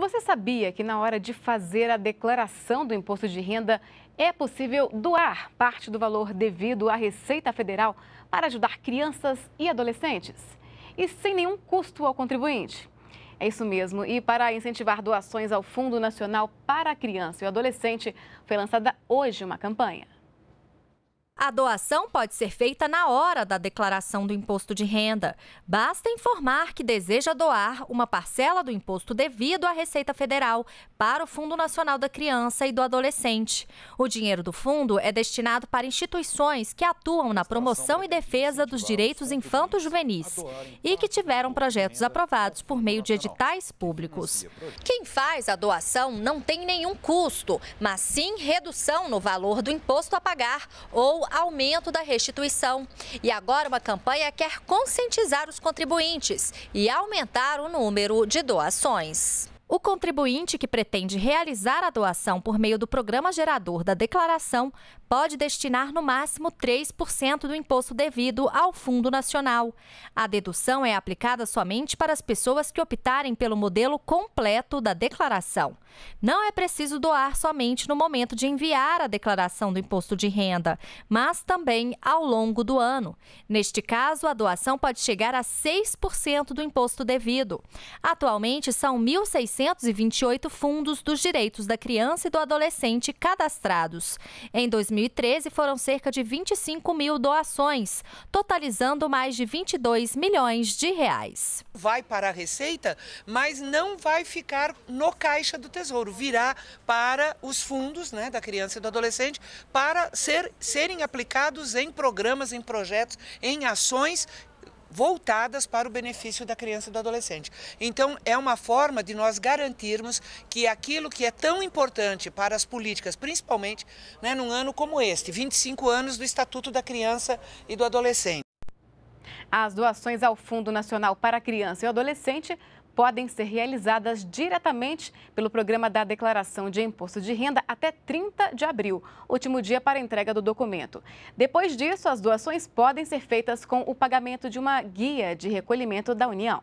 Você sabia que na hora de fazer a declaração do imposto de renda é possível doar parte do valor devido à Receita Federal para ajudar crianças e adolescentes? E sem nenhum custo ao contribuinte? É isso mesmo. E para incentivar doações ao Fundo Nacional para a Criança e o Adolescente, foi lançada hoje uma campanha. A doação pode ser feita na hora da declaração do imposto de renda. Basta informar que deseja doar uma parcela do imposto devido à Receita Federal para o Fundo Nacional da Criança e do Adolescente. O dinheiro do fundo é destinado para instituições que atuam na promoção e defesa dos direitos infanto-juvenis e que tiveram projetos aprovados por meio de editais públicos. Quem faz a doação não tem nenhum custo, mas sim redução no valor do imposto a pagar ou aumento da restituição. E agora uma campanha quer conscientizar os contribuintes e aumentar o número de doações. O contribuinte que pretende realizar a doação por meio do programa gerador da declaração pode destinar no máximo 3% do imposto devido ao Fundo Nacional. A dedução é aplicada somente para as pessoas que optarem pelo modelo completo da declaração. Não é preciso doar somente no momento de enviar a declaração do imposto de renda, mas também ao longo do ano. Neste caso, a doação pode chegar a 6% do imposto devido. Atualmente, são 1.600 428 fundos dos direitos da criança e do adolescente cadastrados. Em 2013, foram cerca de 25 mil doações, totalizando mais de 22 milhões de reais. Vai para a Receita, mas não vai ficar no caixa do Tesouro, virá para os fundos né, da criança e do adolescente para ser, serem aplicados em programas, em projetos, em ações voltadas para o benefício da criança e do adolescente. Então, é uma forma de nós garantirmos que aquilo que é tão importante para as políticas, principalmente né, num ano como este 25 anos do Estatuto da Criança e do Adolescente. As doações ao Fundo Nacional para a Criança e o Adolescente podem ser realizadas diretamente pelo programa da declaração de imposto de renda até 30 de abril, último dia para entrega do documento. Depois disso, as doações podem ser feitas com o pagamento de uma guia de recolhimento da União.